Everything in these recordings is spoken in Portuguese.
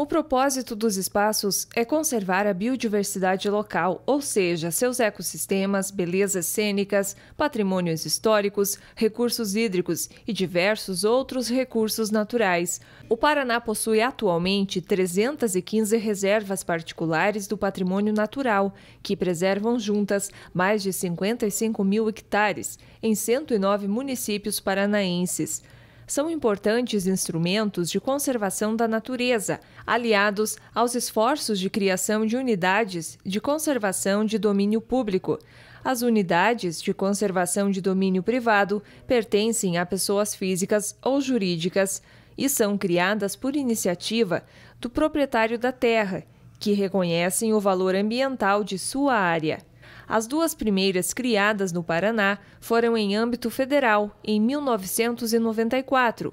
O propósito dos espaços é conservar a biodiversidade local, ou seja, seus ecossistemas, belezas cênicas, patrimônios históricos, recursos hídricos e diversos outros recursos naturais. O Paraná possui atualmente 315 reservas particulares do patrimônio natural, que preservam juntas mais de 55 mil hectares em 109 municípios paranaenses são importantes instrumentos de conservação da natureza, aliados aos esforços de criação de unidades de conservação de domínio público. As unidades de conservação de domínio privado pertencem a pessoas físicas ou jurídicas e são criadas por iniciativa do proprietário da terra, que reconhecem o valor ambiental de sua área. As duas primeiras criadas no Paraná foram em âmbito federal, em 1994.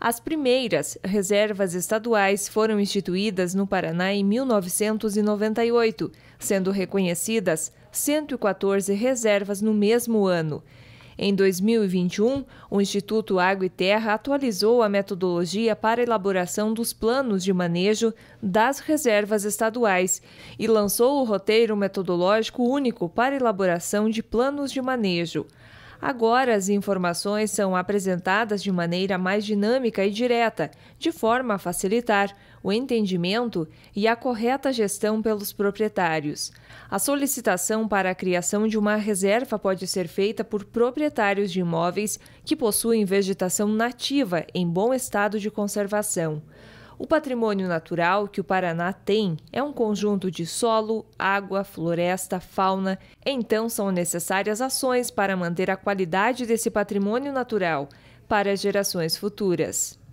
As primeiras reservas estaduais foram instituídas no Paraná em 1998, sendo reconhecidas 114 reservas no mesmo ano. Em 2021, o Instituto Água e Terra atualizou a metodologia para elaboração dos planos de manejo das reservas estaduais e lançou o roteiro metodológico único para elaboração de planos de manejo. Agora, as informações são apresentadas de maneira mais dinâmica e direta, de forma a facilitar o entendimento e a correta gestão pelos proprietários. A solicitação para a criação de uma reserva pode ser feita por proprietários de imóveis que possuem vegetação nativa em bom estado de conservação. O patrimônio natural que o Paraná tem é um conjunto de solo, água, floresta, fauna. Então, são necessárias ações para manter a qualidade desse patrimônio natural para gerações futuras.